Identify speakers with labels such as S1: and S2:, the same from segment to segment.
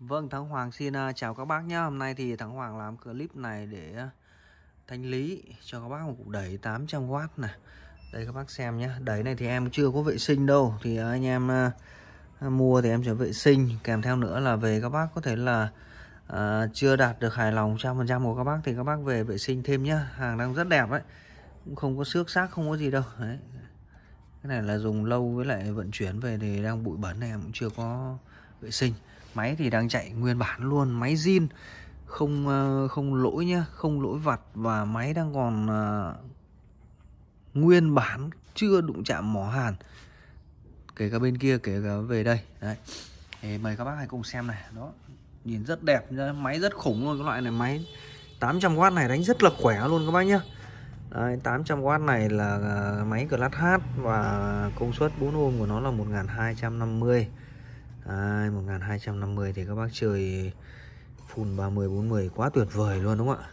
S1: Vâng, Thắng Hoàng xin à, chào các bác nhé. Hôm nay thì Thắng Hoàng làm clip này để à, thanh lý cho các bác một cục đẩy 800W này. Đây các bác xem nhé. Đẩy này thì em chưa có vệ sinh đâu. Thì anh em à, mua thì em sẽ vệ sinh. Kèm theo nữa là về các bác có thể là à, chưa đạt được hài lòng 100% của các bác thì các bác về vệ sinh thêm nhé. Hàng đang rất đẹp đấy. Cũng không có xước xác, không có gì đâu. Đấy. Cái này là dùng lâu với lại vận chuyển về thì đang bụi bẩn này em cũng chưa có vệ sinh máy thì đang chạy nguyên bản luôn máy zin không ờ, không lỗi nhá không lỗi vặt và máy đang còn uh, nguyên bản chưa đụng chạm mỏ hàn kể cả bên kia kể cả về đây đấy Để mời các bác hãy cùng xem này đó nhìn rất đẹp máy rất khủng luôn cái loại này máy 800W này đánh rất là khỏe luôn các bác nhá Đấy, 800W này là ờ, máy Class H và công suất 4 ôm của nó là 1250 Đấy, 1250 thì các bác chơi full 30 40 quá tuyệt vời luôn đúng không ạ?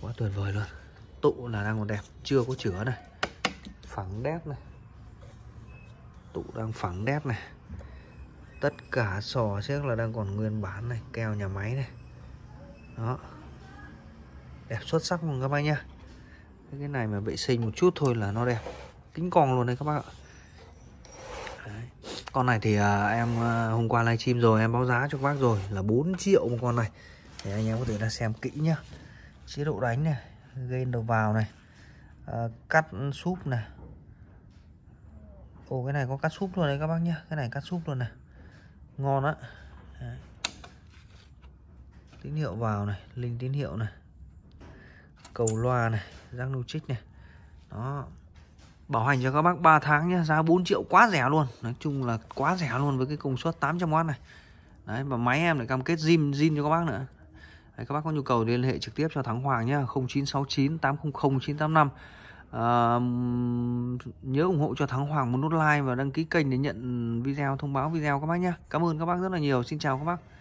S1: Quá tuyệt vời luôn. Tụ là đang còn đẹp, chưa có chữa này. Phẳng đép này. Tụ đang phẳng đép này. Tất cả sò xét là đang còn nguyên bản này, keo nhà máy này. Đó. Đẹp xuất sắc luôn các bác nhá. Cái này mà vệ sinh một chút thôi là nó đẹp. Kính còn luôn này các bác ạ. Đấy con này thì à, em à, hôm qua livestream rồi em báo giá cho các bác rồi là 4 triệu một con này. Thì anh em có thể ra xem kỹ nhá. Chế độ đánh này, gain đầu vào này, à, cắt súp này. Ồ cái này có cắt súp luôn đấy các bác nhá. Cái này cắt súp luôn này. Ngon á. Tín hiệu vào này, linh tín hiệu này. Cầu loa này, răng nu chích này. Đó, bảo hành cho các bác 3 tháng nhé giá 4 triệu quá rẻ luôn nói chung là quá rẻ luôn với cái công suất 800W này đấy và máy em lại cam kết zin zin cho các bác nữa đấy, các bác có nhu cầu liên hệ trực tiếp cho Thắng Hoàng nhé 0969 800 985 à, nhớ ủng hộ cho Thắng Hoàng một nút like và đăng ký kênh để nhận video thông báo video các bác nhé Cảm ơn các bác rất là nhiều Xin chào các bác